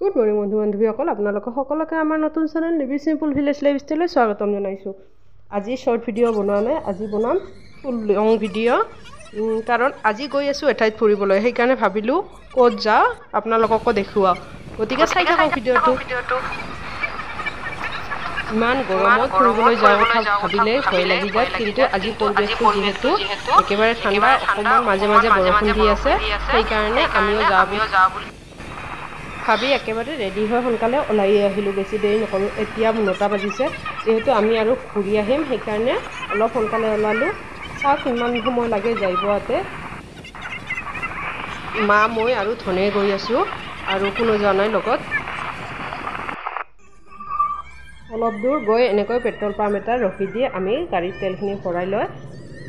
good morning বন্ধু বান্ধৱীসকল আপোনালোকক সকলোকে আমাৰ নতুন চেনেল লিভি চিম্পুল ভিলেজ লাইভ ষ্টাইললৈ স্বাগতম জনাইছোঁ আজি শ্বৰ্ট ভিডিঅ' বনোৱা নাই আজি বনাম ফুল লং ভিডিঅ' কাৰণ আজি গৈ আছোঁ এঠাইত ফুৰিবলৈ সেইকাৰণে ভাবিলোঁ ক'ত যাওঁ আপোনালোককো দেখুৱাওঁ গতিকে চাই থাকক ভিডিঅ'টো ইমান গৰমত ফুৰিবলৈ যোৱাৰ কথা ভাবিলে ভয় লাগি যায় কিন্তু আজি পৰিৱেশটো যিহেতু একেবাৰে ঠাণ্ডা অকণমান মাজে মাজে বৰষুণ দি আছে সেইকাৰণে আমিও যাওঁ ভাবি একেবাৰে ৰেডি হৈ সোনকালে ওলাই আহিলোঁ বেছি দেৰি নকৰোঁ এতিয়া নটা বাজিছে যিহেতু আমি আৰু ঘূৰি আহিম সেইকাৰণে অলপ সোনকালে ওলালোঁ চাওক ইমান সময় লাগে যাই পোৱাতে মা মই আৰু ধনে গৈ আছোঁ আৰু কোনো যোৱা নাই লগত অলপ দূৰ গৈ এনেকৈ পেট্ৰল পাম্প এটা ৰখি দি আমি গাড়ীত তেলখিনি ভৰাই লৈ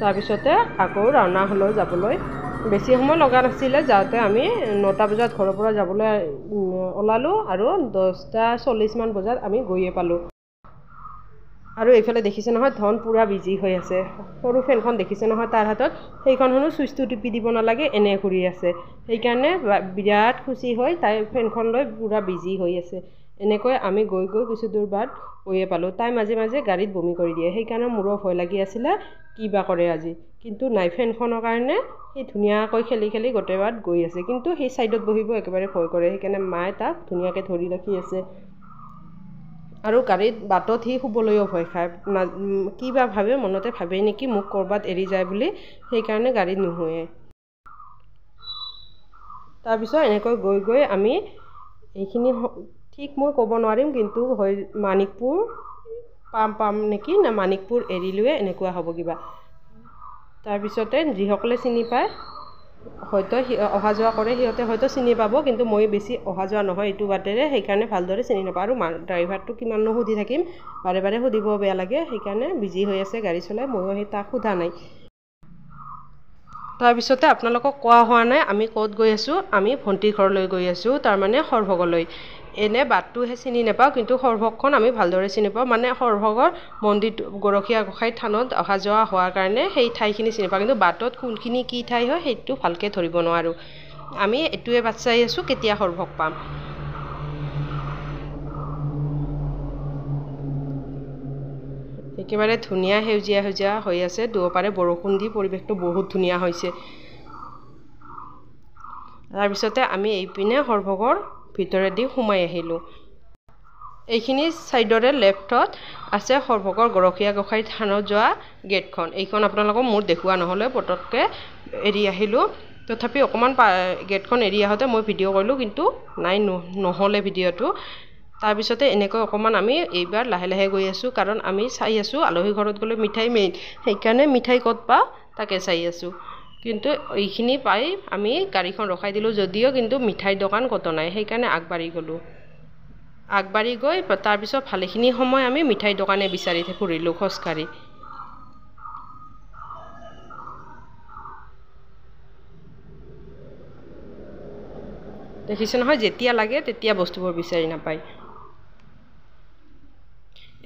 তাৰপিছতে আকৌ ৰাওনা হ'লেও যাবলৈ বেছি সময় লগা নাছিলে যাওঁতে আমি নটা বজাত ঘৰৰ পৰা যাবলৈ ওলালোঁ আৰু দহটা চল্লিছমান বজাত আমি গৈয়ে পালোঁ আৰু এইফালে দেখিছে নহয় ধন পূৰা বিজি হৈ আছে সৰু ফেনখন দেখিছে নহয় তাৰ হাতত সেইখন হেনো চুইচটো টিপি দিব নালাগে এনে ঘূৰি আছে সেইকাৰণে বিৰাট খুচি হৈ তাই ফেনখন লৈ পূৰা বিজি হৈ আছে এনেকৈ আমি গৈ গৈ কিছু দূৰ বাট গৈয়ে পালোঁ তাই মাজে মাজে গাড়ীত বমি কৰি দিয়ে সেইকাৰণে মোৰো ভয় লাগি আছিলে কি বা কৰে আজি কিন্তু নাই ফেনখনৰ কাৰণে সি ধুনীয়াকৈ খেলি খেলি গোটেই বাট গৈ আছে কিন্তু সেই ছাইডত বহিব একেবাৰে ভয় কৰে সেইকাৰণে মায়ে তাক ধুনীয়াকৈ ধৰি ৰাখি আছে আৰু গাড়ীত বাটত সি শুবলৈও ভয় খায় কি বা ভাবে মনতে ভাবে নেকি মোক ক'ৰবাত এৰি যায় বুলি সেইকাৰণে গাড়ীত নুশুৱে তাৰপিছত এনেকৈ গৈ গৈ আমি এইখিনি ঠিক মই ক'ব নোৱাৰিম কিন্তু হৈ মাণিকপুৰ পাম পাম নেকি নে মাণিকপুৰ এৰিলোৱে এনেকুৱা হ'ব কিবা তাৰপিছতে যিসকলে চিনি পায় হয়তো সি অহা যোৱা কৰে সিহঁতে হয়তো চিনি পাব কিন্তু মই বেছি অহা যোৱা নহয় এইটো বাটেৰে সেইকাৰণে ভালদৰে চিনি নাপাওঁ আৰু মা ড্ৰাইভাৰটো কিমাননো সুধি থাকিম বাৰে বাৰে সুধিব বেয়া লাগে সেইকাৰণে বিজি হৈ আছে গাড়ী চলাই ময়ো সেই তাক সোধা নাই তাৰপিছতে আপোনালোকক কোৱা হোৱা নাই আমি ক'ত গৈ আছোঁ আমি ভণ্টিৰ ঘৰলৈ গৈ আছোঁ তাৰমানে সৰভোগলৈ এনে বাটটোহে চিনি নাপাওঁ কিন্তু সৰভোগখন আমি ভালদৰে চিনি পাওঁ মানে সৰভগৰ মন্দিৰটো গৰখীয়া গোসাঁই থানত অহা যোৱা হোৱাৰ কাৰণে সেই ঠাইখিনি চিনি পাওঁ কিন্তু বাটত কোনখিনি কি ঠাই হয় সেইটো ভালকৈ ধৰিব নোৱাৰোঁ আমি এইটোৱে বাট চাই আছোঁ কেতিয়া সৰভোগ পাম একেবাৰে ধুনীয়া সেউজীয়া সেউজীয়া হৈ আছে দুয়োপাৰে বৰষুণ দি পৰিৱেশটো বহুত ধুনীয়া হৈছে তাৰপিছতে আমি এইপিনে সৰভোগৰ ভিতৰেদি সোমাই আহিলোঁ এইখিনি ছাইডৰে লেফ্টত আছে সৰভোগৰ গৰখীয়া গোসাঁৰী থানত যোৱা গেটখন এইখন আপোনালোকক মোৰ দেখুওৱা নহ'লে পটককৈ এৰি আহিলোঁ তথাপি অকণমান গেটখন এৰি আহোঁতে মই ভিডিঅ' কৰিলোঁ কিন্তু নাই নহ'লে ভিডিঅ'টো তাৰপিছতে এনেকৈ অকণমান আমি এইবাৰ লাহে লাহে গৈ আছোঁ কাৰণ আমি চাই আছোঁ আলহী ঘৰত গ'লে মিঠাই মেইন সেইকাৰণে মিঠাই ক'ত পাওঁ তাকে চাই আছোঁ কিন্তু এইখিনি পাই আমি গাড়ীখন ৰখাই দিলোঁ যদিও কিন্তু মিঠাইৰ দোকান ক'তো নাই সেইকাৰণে আগবাঢ়ি গ'লোঁ আগবাঢ়ি গৈ তাৰপিছত ভালেখিনি সময় আমি মিঠাইৰ দোকানে বিচাৰি ফুৰিলোঁ খোজকাঢ়ি দেখিছে নহয় যেতিয়া লাগে তেতিয়া বস্তুবোৰ বিচাৰি নাপায়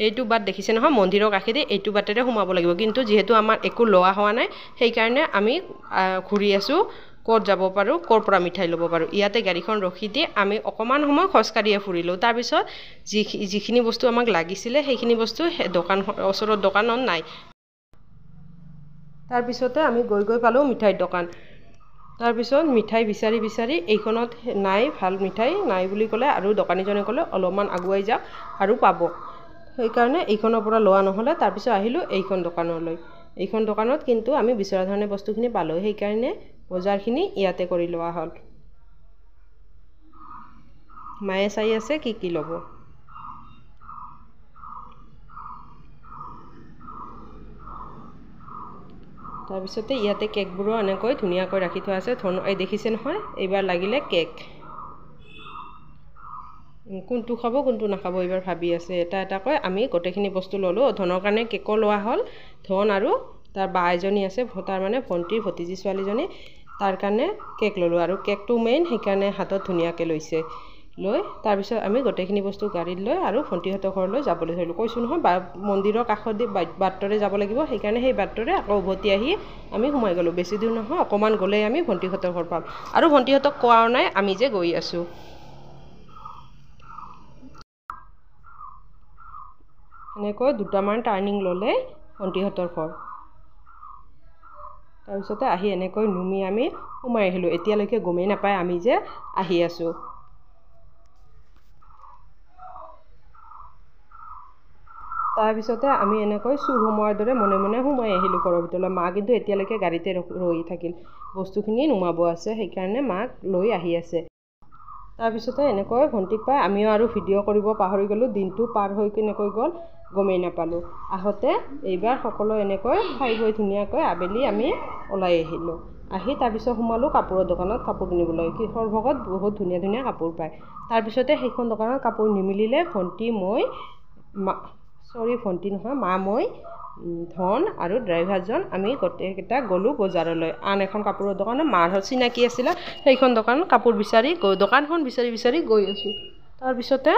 এইটো বাট দেখিছে নহয় মন্দিৰৰ কাষেদি এইটো বাটেৰে সোমাব লাগিব কিন্তু যিহেতু আমাৰ একো লোৱা হোৱা নাই সেইকাৰণে আমি ঘূৰি আছোঁ ক'ত যাব পাৰোঁ ক'ৰ পৰা মিঠাই ল'ব পাৰোঁ ইয়াতে গাড়ীখন ৰখি দি আমি অকণমান সময় খোজকাঢ়িয়ে ফুৰিলোঁ তাৰপিছত যি যিখিনি বস্তু আমাক লাগিছিলে সেইখিনি বস্তু দোকান ওচৰৰ দোকানত নাই তাৰপিছতে আমি গৈ গৈ পালোঁ মিঠাইৰ দোকান তাৰপিছত মিঠাই বিচাৰি বিচাৰি এইখনত নাই ভাল মিঠাই নাই বুলি ক'লে আৰু দোকানীজনে ক'লে অলপমান আগুৱাই যাওক আৰু পাব সেইকাৰণে এইখনৰ পৰা লোৱা নহ'লে তাৰপিছত আহিলোঁ এইখন দোকানলৈ এইখন দোকানত কিন্তু আমি বিচৰা ধৰণে বস্তুখিনি পালোঁ সেইকাৰণে বজাৰখিনি ইয়াতে কৰি লোৱা হ'ল মায়ে চাই আছে কি কি ল'ব তাৰপিছতে ইয়াতে কেকবোৰো এনেকৈ ধুনীয়াকৈ ৰাখি থোৱা আছে ধন এই দেখিছে নহয় এইবাৰ লাগিলে কেক কোনটো খাব কোনটো নাখাব এইবাৰ ভাবি আছে এটা এটাকৈ আমি গোটেইখিনি বস্তু ল'লোঁ ধনৰ কাৰণে কেকো লোৱা হ'ল ধন আৰু তাৰ বা এজনী আছে তাৰ মানে ভণ্টিৰ ভতিজী ছোৱালীজনী তাৰ কাৰণে কেক ল'লোঁ আৰু কেকটো মেইন সেইকাৰণে হাতত ধুনীয়াকৈ লৈছে লৈ তাৰপিছত আমি গোটেইখিনি বস্তু গাড়ীত লৈ আৰু ভণ্টিহঁতৰ ঘৰলৈ যাবলৈ ধৰিলোঁ কৈছোঁ নহয় বা মন্দিৰৰ কাষত দি বাটৰে যাব লাগিব সেইকাৰণে সেই বাটৰে আকৌ উভতি আহি আমি সোমাই গ'লোঁ বেছি দূৰ নহয় অকণমান গ'লেই আমি ভণ্টিহঁতৰ ঘৰ পাম আৰু ভণ্টিহঁতক কোৱাও নাই আমি যে গৈ আছোঁ এনেকৈ দুটামান টাৰ্ণিং ল'লে ভণ্টিহঁতৰ ঘৰ তাৰপিছতে আহি এনেকৈ নুমি আমি সোমাই আহিলোঁ এতিয়ালৈকে গমেই নাপায় আমি যে আহি আছোঁ তাৰপিছতে আমি এনেকৈ চুৰ সোমোৱাৰ দৰে মনে মনে সোমাই আহিলোঁ ঘৰৰ ভিতৰলৈ মা কিন্তু এতিয়ালৈকে গাড়ীতে ৰখি থাকিল বস্তুখিনি নুমাব আছে সেইকাৰণে মাক লৈ আহি আছে তাৰপিছতে এনেকৈ ভণ্টিক পাই আমিও আৰু ভিডিঅ' কৰিব পাহৰি গ'লোঁ দিনটো পাৰ হৈ কেনেকৈ গ'ল গমেই নাপালোঁ আহোঁতে এইবাৰ সকলো এনেকৈ খাই বৈ ধুনীয়াকৈ আবেলি আমি ওলাই আহিলোঁ আহি তাৰপিছত সোমালোঁ কাপোৰৰ দোকানত কাপোৰ কিনিবলৈ কিহৰ ভগত বহুত ধুনীয়া ধুনীয়া কাপোৰ পায় তাৰপিছতে সেইখন দোকানত কাপোৰ নিমিলিলে ভণ্টি মই মা চৰি ভণ্টি নহয় মা মই ধন আৰু ড্ৰাইভাৰজন আমি গোটেইকেইটা গ'লোঁ বজাৰলৈ আন এখন কাপোৰৰ দোকানত মাৰ চিনাকি আছিলে সেইখন দোকানত কাপোৰ বিচাৰি গৈ দোকানখন বিচাৰি বিচাৰি গৈ আছোঁ তাৰপিছতে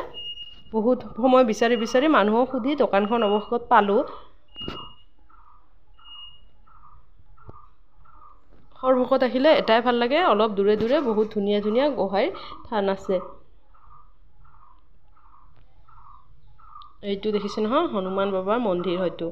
বহুত সময় বিচাৰি বিচাৰি মানুহক সুধি দোকানখন অৱশেষত পালোঁ সৰ্বশত আহিলে এটাই ভাল লাগে অলপ দূৰে দূৰে বহুত ধুনীয়া ধুনীয়া গোহাঁইৰ থান আছে এইটো দেখিছে নহয় হনুমান বাবাৰ মন্দিৰ হয়তো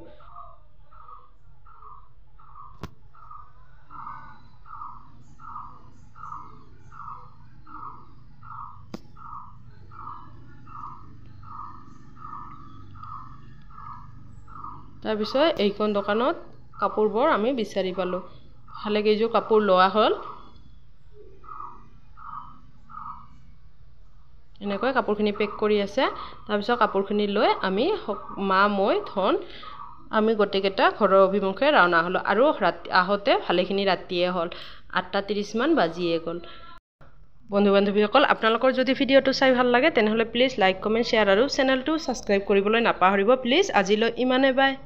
তাৰপিছত এইখন দোকানত কাপোৰবোৰ আমি বিচাৰি পালোঁ ভালেকেইযোৰ কাপোৰ লোৱা হ'ল এনেকৈ কাপোৰখিনি পেক কৰি আছে তাৰপিছত কাপোৰখিনি লৈ আমি মা মই ধন আমি গোটেইকেইটা ঘৰৰ অভিমুখে ৰাওনা হ'লোঁ আৰু ৰাতি আহোঁতে ভালেখিনি ৰাতিয়ে হ'ল আঠটা ত্ৰিছমান বাজিয়ে গ'ল বন্ধু বান্ধৱীসকল আপোনালোকৰ যদি ভিডিঅ'টো চাই ভাল লাগে তেনেহ'লে প্লিজ লাইক কমেণ্ট শ্বেয়াৰ আৰু চেনেলটো ছাবস্ক্ৰাইব কৰিবলৈ নাপাহৰিব প্লিজ আজিলৈ ইমানে বাই